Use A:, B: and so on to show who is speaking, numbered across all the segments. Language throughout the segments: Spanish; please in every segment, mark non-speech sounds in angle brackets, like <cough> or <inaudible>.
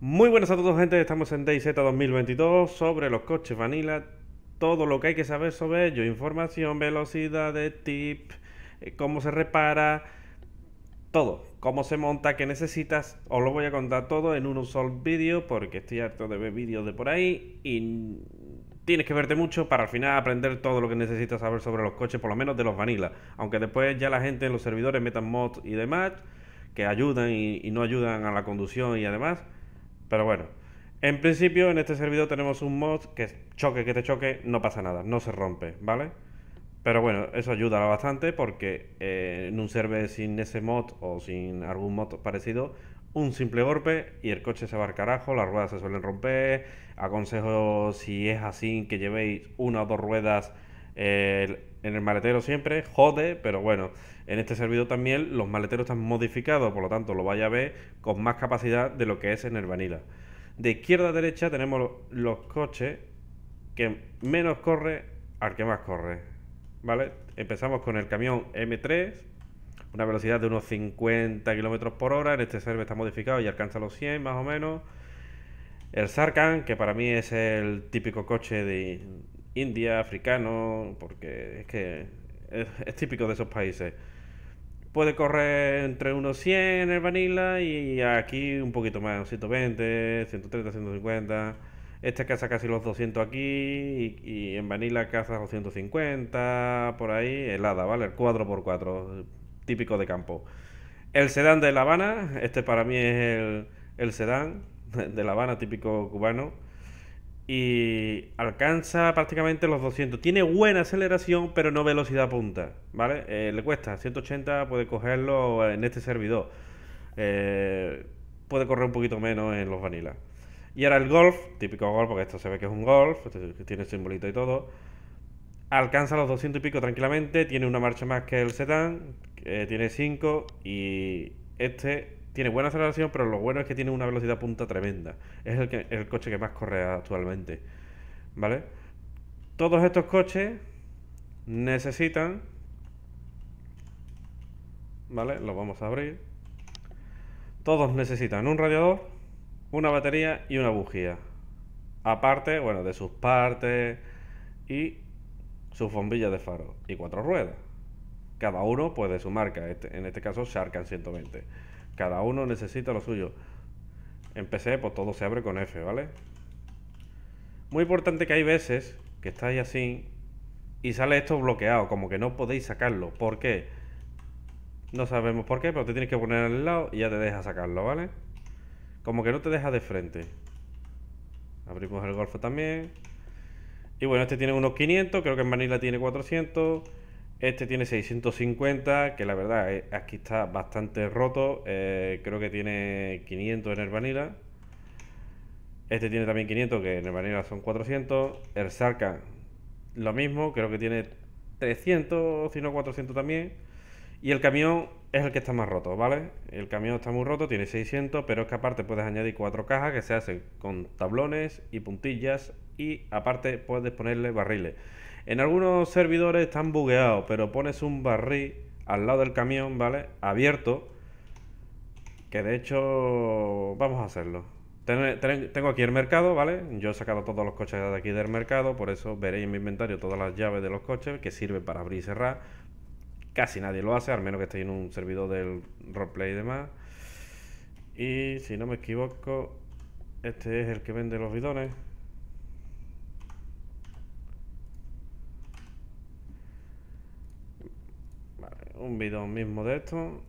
A: Muy buenas a todos gente, estamos en DayZ 2022 sobre los coches vanilla, todo lo que hay que saber sobre ellos, información, velocidad, tip, eh, cómo se repara, todo, cómo se monta, qué necesitas, os lo voy a contar todo en un solo vídeo porque estoy harto de ver vídeos de por ahí y Tienes que verte mucho para al final aprender todo lo que necesitas saber sobre los coches, por lo menos de los vanilla. Aunque después ya la gente en los servidores metan mods y demás, que ayudan y, no ayudan a la conducción y además. Pero bueno, en principio en este servidor tenemos un mod que choque, que te choque, no pasa nada, no se rompe, ¿vale? Pero bueno, eso ayuda bastante porque eh, en un server sin ese mod o sin algún mod parecido, un simple golpe y el coche se va al carajo, las ruedas se suelen romper, Aconsejo, si es así, que llevéis una o dos ruedas eh, en el maletero siempre. Jode, pero bueno, en este servidor también los maleteros están modificados, por lo tanto lo vaya a ver con más capacidad de lo que es en el Vanilla. De izquierda a derecha tenemos los coches que menos corre al que más corre. ¿Vale? Empezamos con el camión M3, una velocidad de unos 50 km por hora. En este server está modificado y alcanza los 100 más o menos. El Sarkan, que para mí es el típico coche de India, africano, porque es que es, típico de esos países. Puede correr entre unos 100 en Vanilla y aquí un poquito más, 120, 130, 150. Este caza casi los 200 aquí y, en Vanilla caza los 150, por ahí, helada, ¿vale? El 4x4, típico de campo. El sedán de La Habana, este para mí es el, el sedán <laughs> de La Habana, típico cubano. Y alcanza prácticamente los 200. Tiene buena aceleración, pero no velocidad punta. ¿Vale? Eh, le cuesta 180, puede cogerlo en este servidor. Eh, puede correr un poquito menos en los vanilla. Y ahora el golf, típico golf, porque esto se ve que es un golf, este, que tiene simbolito y todo. Alcanza los 200 y pico tranquilamente, tiene una marcha más que el sedán, eh, tiene 5 y este tiene buena aceleración, pero lo bueno es que tiene una velocidad punta tremenda. Es el, coche que más corre actualmente. ¿Vale? Todos estos coches necesitan... ¿Vale? Lo vamos a abrir. Todos necesitan un radiador, una batería y una bujía. Aparte, bueno, de sus partes y sus bombillas de faro y cuatro ruedas. Cada uno, pues, de su marca. Este, en este caso, Sharkan 120. Cada uno necesita lo suyo. En PC, pues todo se abre con F, ¿vale? Muy importante que hay veces que estáis así y sale esto bloqueado, como que no podéis sacarlo. ¿Por qué? No sabemos por qué, pero te tienes que poner al lado y ya te deja sacarlo, ¿vale? Como que no te deja de frente. Abrimos el golfo también. Y bueno, este tiene unos 500, creo que en manila tiene 400. Este tiene 650, que la verdad eh, aquí está bastante roto. Eh, creo que tiene 500 en el Este tiene también 500, que en el son 400. El Sarka, lo mismo, creo que tiene 300, si no 400 también. Y el camión es el que está más roto, ¿vale? El camión está muy roto, tiene 600, pero es que aparte puedes añadir cuatro cajas que se hacen con tablones y puntillas y aparte puedes ponerle barriles. En algunos servidores están bugueados, pero pones un barril al lado del camión, ¿vale? Abierto. Que de hecho, vamos a hacerlo. tengo aquí el mercado, ¿vale? Yo he sacado todos los coches de aquí del mercado, por eso veréis en mi inventario todas las llaves de los coches que sirven para abrir y cerrar. Casi nadie lo hace, al menos que estéis en un servidor del roleplay y demás. Y si no me equivoco, este es el que vende los bidones. un bidón mismo de esto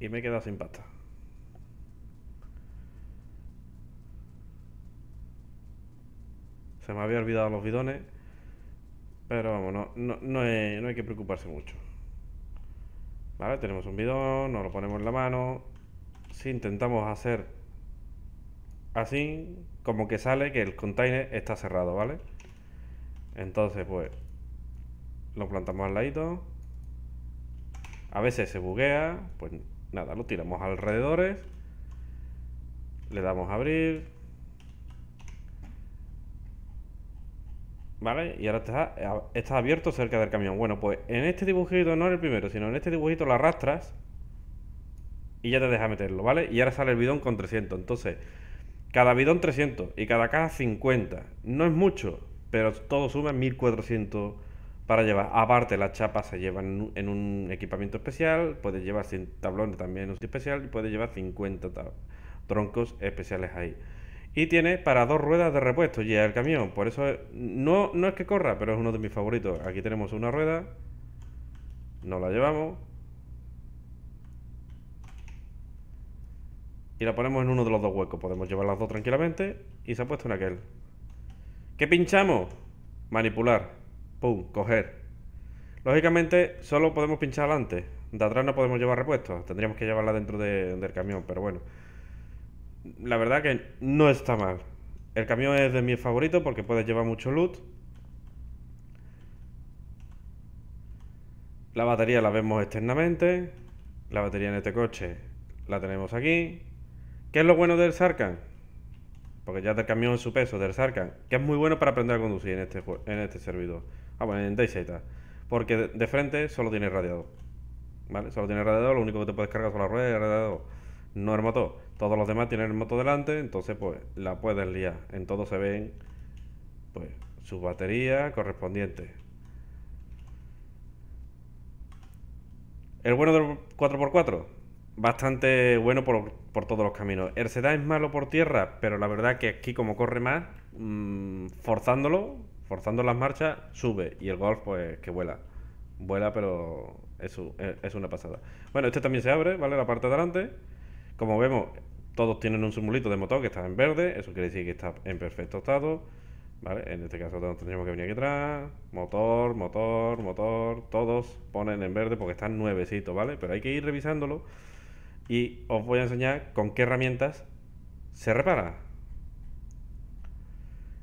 A: y me he quedado sin pasta. Se me había olvidado los bidones, pero vamos, no, hay, que preocuparse mucho. Vale, tenemos un bidón, nos lo ponemos en la mano. Si intentamos hacer así, como que sale que el container está cerrado, ¿vale? Entonces, pues, lo plantamos al ladito. A veces se buguea, pues nada, lo tiramos alrededores, le damos a abrir, ¿vale? Y ahora está, abierto cerca del camión. Bueno, pues en este dibujito, no en el primero, sino en este dibujito lo arrastras y ya te deja meterlo, ¿vale? Y ahora sale el bidón con 300. Entonces, cada bidón 300 y cada caja 50. No es mucho, pero todo suma 1400 para llevar. Aparte, las chapas se llevan en un equipamiento especial, puede llevar sin tablones también en un especial y puedes llevar 50 troncos especiales ahí. Y tiene para dos ruedas de repuesto y el camión, por eso eh, no, no es que corra, pero es uno de mis favoritos. Aquí tenemos una rueda, nos la llevamos y la ponemos en uno de los dos huecos. Podemos llevar las dos tranquilamente y se ha puesto en aquel. ¿Qué pinchamos? Manipular pum, coger. Lógicamente, solo podemos pinchar adelante. De atrás no podemos llevar repuestos. Tendríamos que llevarla dentro del camión, pero bueno. La verdad que no está mal. El camión es de mi favorito porque puede llevar mucho loot. La batería la vemos externamente. La batería en este coche la tenemos aquí. ¿Qué es lo bueno del Sarkan? Porque ya del camión su peso, del Sarkan, que es muy bueno para aprender a conducir en este, en este servidor. Ah, bueno, en DayZ. Porque de, frente solo tiene radiador. ¿Vale? Solo tiene radiador, lo único que te puedes cargar son las ruedas y radiador. No el motor. Todos los demás tienen el motor delante, entonces pues la puedes liar. En todo se ven pues sus baterías correspondientes. El bueno del 4x4, bastante bueno por, todos los caminos. El sedán es malo por tierra, pero la verdad que aquí como corre más, mm, forzándolo, forzando las marchas, sube. Y el golf, pues, que vuela. Vuela, pero es, es una pasada. Bueno, este también se abre, ¿vale? La parte de adelante. Como vemos, todos tienen un simulito de motor que está en verde. Eso quiere decir que está en perfecto estado. ¿Vale? En este caso tenemos que venir aquí atrás, motor, motor, motor, todos ponen en verde porque están nuevecitos, ¿vale? Pero hay que ir revisándolo y os voy a enseñar con qué herramientas se repara,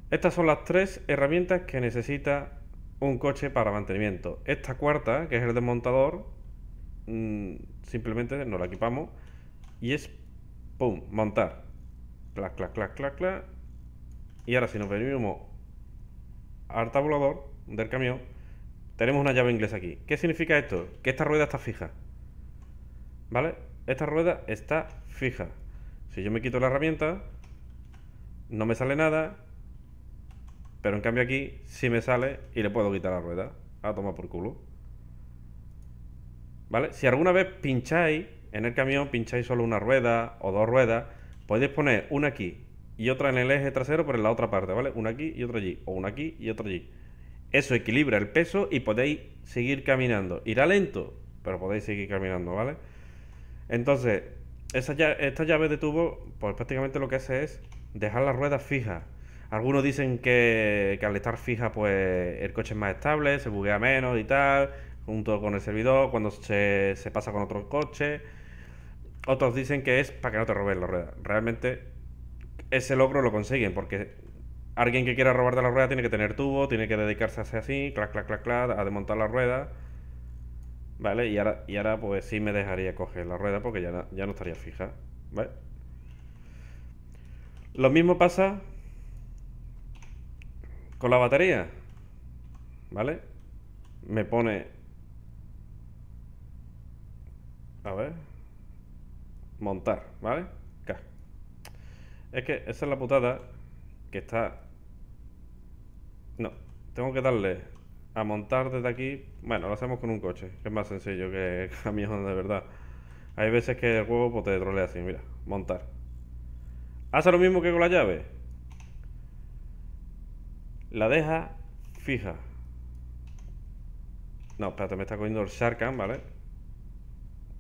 A: estas son las tres herramientas que necesita un coche para mantenimiento. Esta cuarta, que es el desmontador, mm, simplemente nos la equipamos y es ¡pum! montar. Clac, clac, clac, clac, clac. Y ahora si nos venimos al tabulador del camión, tenemos una llave inglesa aquí. ¿Qué significa esto? Que esta rueda está fija. ¿Vale? Esta rueda está fija. Si yo me quito la herramienta, no me sale nada, pero en cambio aquí si me sale y le puedo quitar la rueda. A tomar por culo. ¿Vale? Si alguna vez pincháis en el camión, pincháis solo una rueda o dos ruedas, podéis poner una aquí y otra en el eje trasero, por en la otra parte, ¿vale? Una aquí y otra allí. O una aquí y otra allí. Eso equilibra el peso y podéis seguir caminando. Irá lento, pero podéis seguir caminando, ¿vale? Entonces, esta llave de tubo, pues prácticamente lo que hace es dejar la ruedas fija. Algunos dicen que, al estar fija, pues el coche es más estable, se buguea menos y tal, junto con el servidor, cuando se, pasa con otro coche. Otros dicen que es para que no te roben la rueda. Realmente ese logro lo consiguen, porque alguien que quiera robarte la rueda tiene que tener tubo, tiene que dedicarse a hacer así, clac, clac, clac, clac, a desmontar la rueda. ¿Vale? Y ahora, y ahora pues sí me dejaría coger la rueda porque ya, ya no estaría fija. ¿Vale? Lo mismo pasa con la batería, ¿vale? Me pone... A ver. Montar, ¿vale? Es que esa es la putada que está... No, tengo que darle a montar desde aquí. Bueno, lo hacemos con un coche, que es más sencillo que camión <laughs> de verdad. Hay veces que el juego pues, te trolea así, mira, montar. Hace lo mismo que con la llave. La deja fija. No, espérate, me está cogiendo el Sharkan, ¿vale?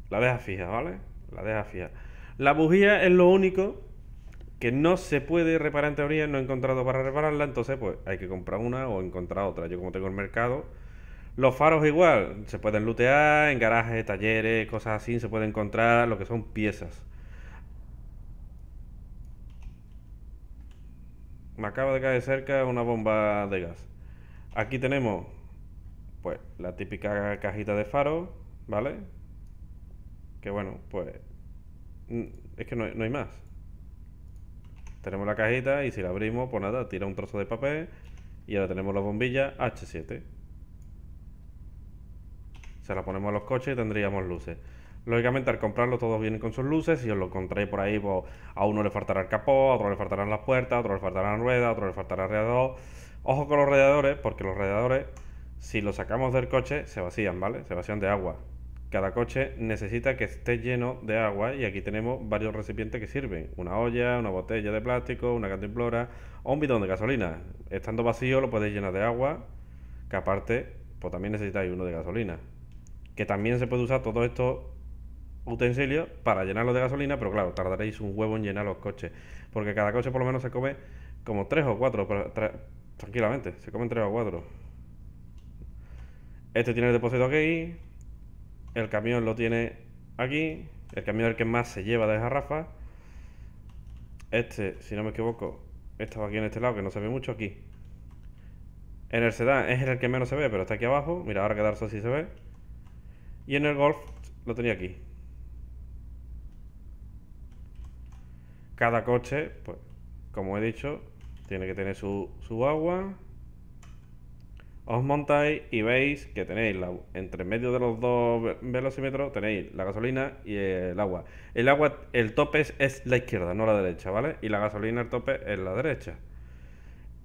A: La deja fija, ¿vale? La deja fija. La bujía es lo único que no se puede reparar en teoría, no he encontrado para repararla, entonces pues hay que comprar una o encontrar otra. Yo como tengo el mercado, los faros igual, se pueden lootear en garajes, talleres, cosas así, se pueden encontrar lo que son piezas. me acaba de caer cerca una bomba de gas. Aquí tenemos, pues, la típica cajita de faro, ¿vale? Que bueno, pues, mm, es que no, no hay más. Tenemos la cajita y si la abrimos, pues nada, tira un trozo de papel y ahora tenemos la bombilla H7. Se la ponemos a los coches y tendríamos luces. Lógicamente, al comprarlo, todos vienen con sus luces. Si os lo encontráis por ahí, pues, a uno le faltará el capó, a otro le faltarán las puertas, a otro le faltarán ruedas, a otro le faltará el radiador. Ojo con los radiadores, porque los radiadores, si los sacamos del coche, se vacían, ¿vale? Se vacían de agua. Cada coche necesita que esté lleno de agua y aquí tenemos varios recipientes que sirven. Una olla, una botella de plástico, una cantimplora o un bidón de gasolina. Estando vacío lo podéis llenar de agua, que aparte pues también necesitáis uno de gasolina. Que también se puede usar todo esto utensilios para llenarlo de gasolina, pero claro, tardaréis un huevo en llenar los coches, porque cada coche por lo menos se come como tres o cuatro, tranquilamente, se comen tres o cuatro. Este tiene el depósito aquí, el camión lo tiene aquí, el camión es el que más se lleva de jarrafa. Este, si no me equivoco, estaba aquí en este lado, que no se ve mucho, aquí. En el sedán es el que menos se ve, pero está aquí abajo. Mira, ahora que quedarse así se ve. Y en el golf lo tenía aquí. Cada coche, pues, como he dicho, tiene que tener su, agua. Os montáis y veis que tenéis la, entre medio de los dos velocímetros tenéis la gasolina y el agua. El agua, el tope es, la izquierda, no la derecha, ¿vale? Y la gasolina, el tope es la derecha.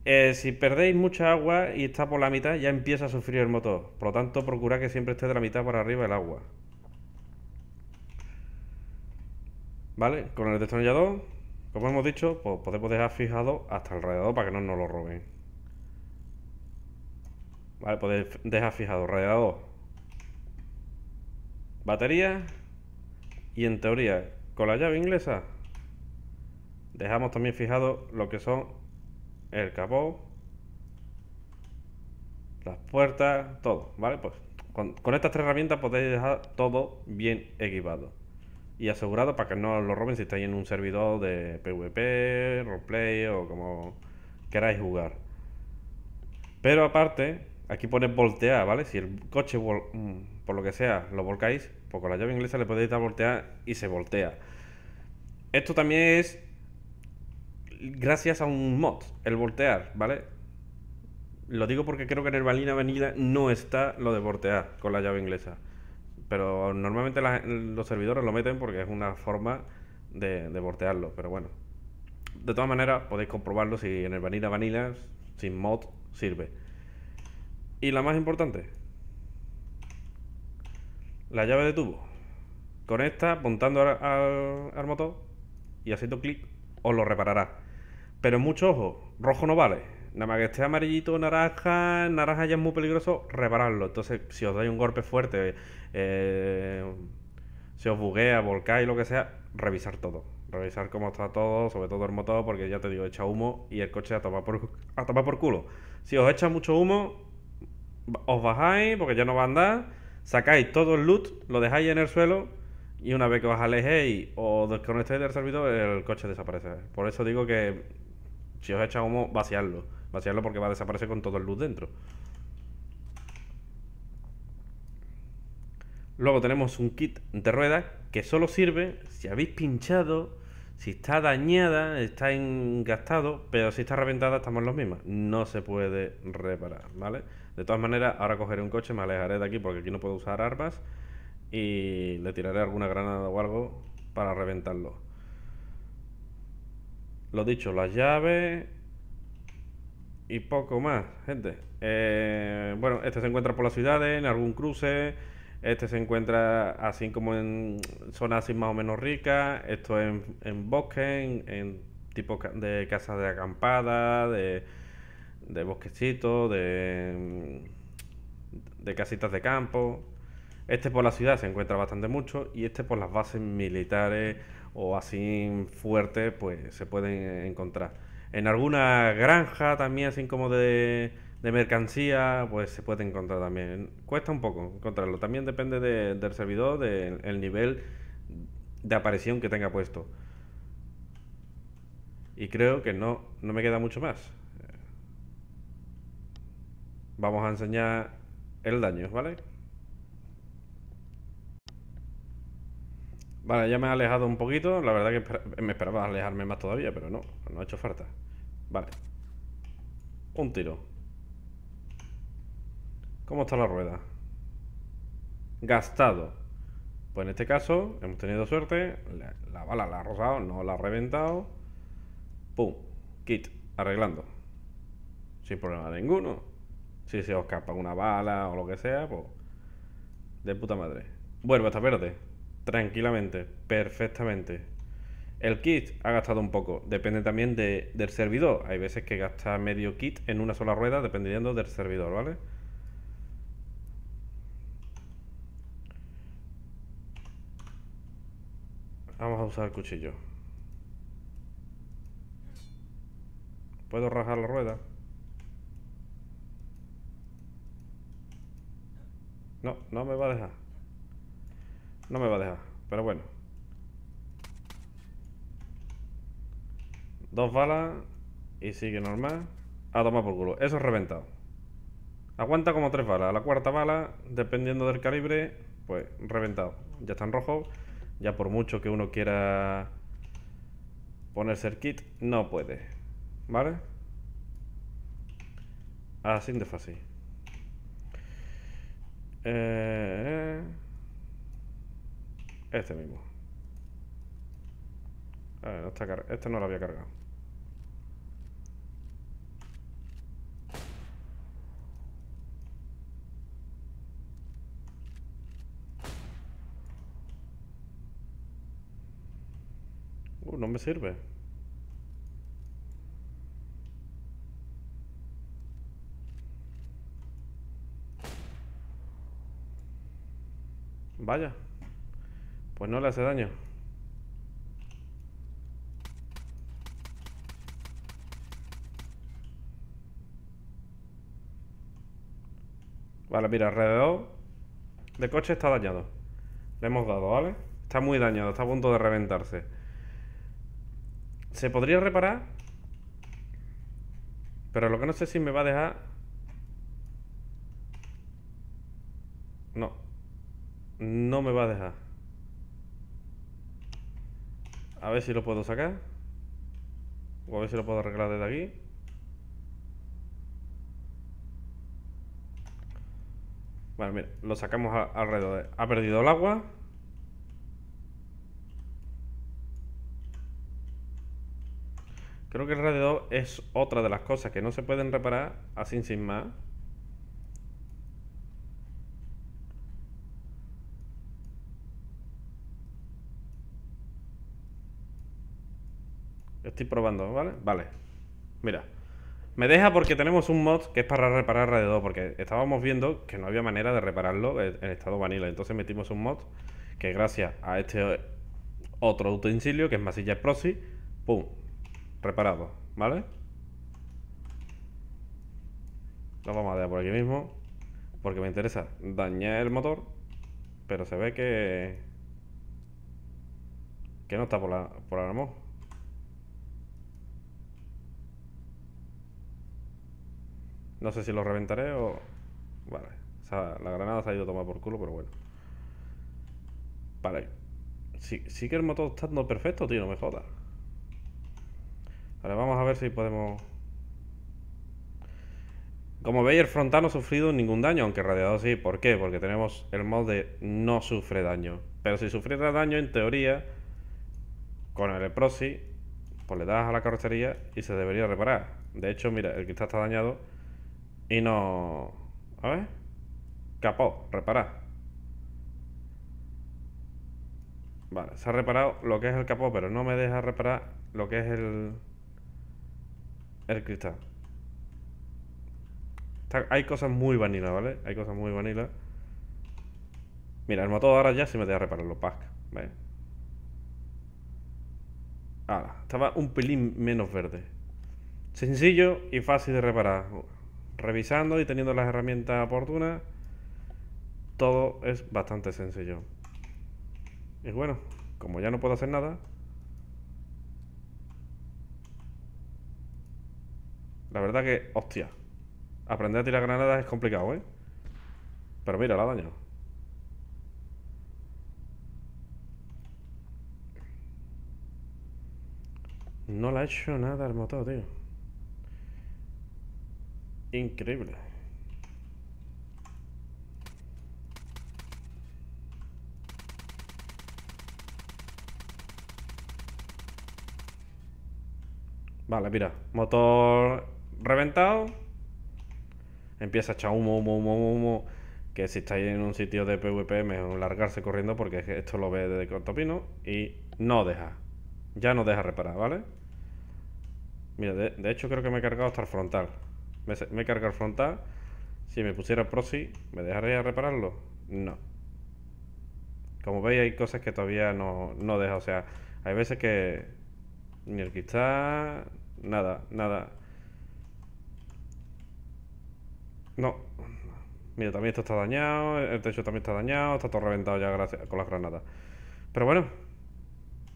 A: Eh, si perdéis mucha agua y está por la mitad, ya empieza a sufrir el motor. Por lo tanto, procurad que siempre esté de la mitad para arriba el agua. ¿Vale? Con el destornillador como hemos dicho, pues podemos dejar fijado hasta alrededor para que no nos lo roben. Vale, dejar fijado radiador, batería y en teoría con la llave inglesa dejamos también fijado lo que son el capó, las puertas, todo, ¿vale? Pues con estas tres herramientas podéis dejar todo bien equipado y asegurado para que no lo roben si estáis en un servidor de PvP, roleplay o como queráis jugar. Pero aparte, aquí pone voltear, ¿vale? Si el coche, mm, por lo que sea, lo volcáis, pues con la llave inglesa le podéis dar voltear y se voltea. Esto también es gracias a un mod, el voltear, ¿vale? Lo digo porque creo que en el Valina Avenida no está lo de voltear con la llave inglesa. Pero normalmente los servidores lo meten porque es una forma de, de Pero bueno, de todas maneras podéis comprobarlo si en el Vanilla Vanilla sin mod sirve. Y la más importante, la llave de tubo. Con esta, apuntando al, al motor y haciendo clic, os lo reparará. Pero mucho ojo, rojo no vale. Nada más que esté amarillito, naranja, naranja ya es muy peligroso, repararlo. Entonces, si os dais un golpe fuerte, eh, si os buguea, volcáis, lo que sea, revisar todo. Revisar cómo está todo, sobre todo el motor, porque ya te digo, echa humo y el coche a tomar por, por culo. Si os echa mucho humo, os bajáis porque ya no va a andar, sacáis todo el loot, lo dejáis en el suelo y una vez que os alejéis o desconectéis del servidor, el coche desaparece. Por eso digo que si os echa humo, vaciarlo. Vaciarlo porque va a desaparecer con todo el luz dentro. Luego tenemos un kit de ruedas que solo sirve si habéis pinchado, si está dañada, está engastado pero si está reventada estamos los mismos. No se puede reparar, ¿vale? De todas maneras, ahora cogeré un coche, me alejaré de aquí porque aquí no puedo usar armas y le tiraré alguna granada o algo para reventarlo. Lo dicho, las llaves y poco más, gente. Eh, bueno, este se encuentra por las ciudades, en algún cruce. Este se encuentra así como en zonas así más o menos ricas. Esto en, en bosques, en, en tipo de casas de acampada, de, de bosquecitos, de, de casitas de campo. Este por la ciudad se encuentra bastante mucho y este por las bases militares o así fuerte, pues se pueden encontrar. En alguna granja también, así como de, mercancía, pues se puede encontrar también. Cuesta un poco encontrarlo. También depende del servidor, del nivel de aparición que tenga puesto. Y creo que no, no me queda mucho más. Vamos a enseñar el daño, ¿vale? Vale, ya me he alejado un poquito. La verdad que me esperaba alejarme más todavía, pero no, no ha hecho falta. Vale. Un tiro. ¿Cómo está la rueda? Gastado. Pues en este caso hemos tenido suerte. La, bala la ha rozado, no la ha reventado. Pum. Kit. Arreglando. Sin problema ninguno. Si se os escapa una bala o lo que sea, pues... De puta madre. Vuelve está verde tranquilamente, perfectamente. El kit ha gastado un poco, depende también del servidor. Hay veces que gasta medio kit en una sola rueda, dependiendo del servidor, ¿vale? Vamos a usar el cuchillo. ¿Puedo rajar la rueda? No, no me va a dejar. No me va a dejar, pero bueno. Dos balas y sigue normal. A tomar por culo. Eso es reventado. Aguanta como tres balas. la cuarta bala, dependiendo del calibre, pues reventado. Ya está en rojo. Ya por mucho que uno quiera ponerse el kit, no puede. ¿Vale? Así de fácil. Eh... eh. Este mismo. A ver, este no lo había cargado. Uh, no me sirve. Vaya. Pues no le hace daño. Vale, mira, alrededor de coche está dañado. Le hemos dado, ¿vale? Está muy dañado, está a punto de reventarse. Se podría reparar. Pero lo que no sé si me va a dejar... No. No me va a dejar. A ver si lo puedo sacar. O a ver si lo puedo arreglar desde aquí. Vale, mira, lo sacamos alrededor. ha perdido el agua. Creo que el es otra de las cosas que no se pueden reparar así sin más. Estoy probando, ¿vale? Vale. Mira. Me deja porque tenemos un mod que es para reparar alrededor porque estábamos viendo que no había manera de repararlo en estado vanilla. Entonces metimos un mod que gracias a este otro utensilio, que es masilla proxy, ¡pum! Reparado, ¿vale? Lo vamos a dejar por aquí mismo, porque me interesa dañar el motor, pero se ve que... que no está por la, por No sé si lo reventaré o... Vale. O sea, la granada se ha ido a tomar por culo, pero bueno. Vale. Sí, que el motor está perfecto, tío, no me jodas. Vale, vamos a ver si podemos... Como veis, el frontal no ha sufrido ningún daño, aunque radiado radiador sí. ¿Por qué? Porque tenemos el molde no sufre daño. Pero si sufriera daño, en teoría, con el proxy, pues le das a la carrocería y se debería reparar. De hecho, mira, el cristal está dañado y no... A ver. Capó, reparar. Vale, se ha reparado lo que es el capó, pero no me deja reparar lo que es el... El cristal. hay cosas muy vanilas, ¿vale? Hay cosas muy vanilas Mira, el motor ahora ya se me deja reparar los packs, ¿vale? Ah, estaba un pelín menos verde. Sencillo y fácil de reparar revisando y teniendo las herramientas oportunas, todo es bastante sencillo. Y bueno, como ya no puedo hacer nada, la verdad que, hostia, aprender a tirar granadas es complicado, ¿eh? Pero mira, la daño. No le ha hecho nada el motor, tío. Increíble. Vale, mira. Motor reventado. Empieza a echar humo, humo, humo, humo. Que si estáis en un sitio de PvP, mejor largarse corriendo porque esto lo ve desde cortopino. Y no deja. Ya no deja reparar, ¿vale? Mira, de hecho creo que me he cargado hasta el frontal. Me, me carga el frontal. Si me pusiera proxy, ¿me dejaría repararlo? No. Como veis, hay cosas que todavía no, no deja. O sea, hay veces que ni el cristal, nada, nada. No. Mira, también esto está dañado, el techo también está dañado, está todo reventado ya gracias, con las granadas. Pero bueno,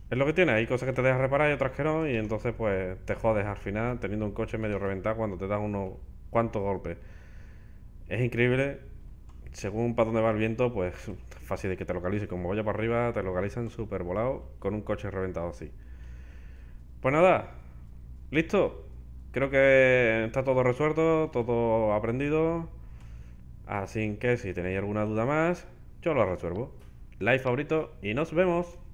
A: es lo que tiene, hay cosas que te dejas reparar y otras que no, y entonces pues te jodes al final teniendo un coche medio reventado cuando te das unos cuantos golpes. Es increíble, según para dónde va el viento, pues <laughs> fácil de que te localice. Como vaya para arriba, te localizan súper volado con un coche reventado así. Pues nada, listo. Creo que está todo resuelto, todo aprendido. Así que si tenéis alguna duda más, yo lo resuelvo. Like favorito y nos vemos.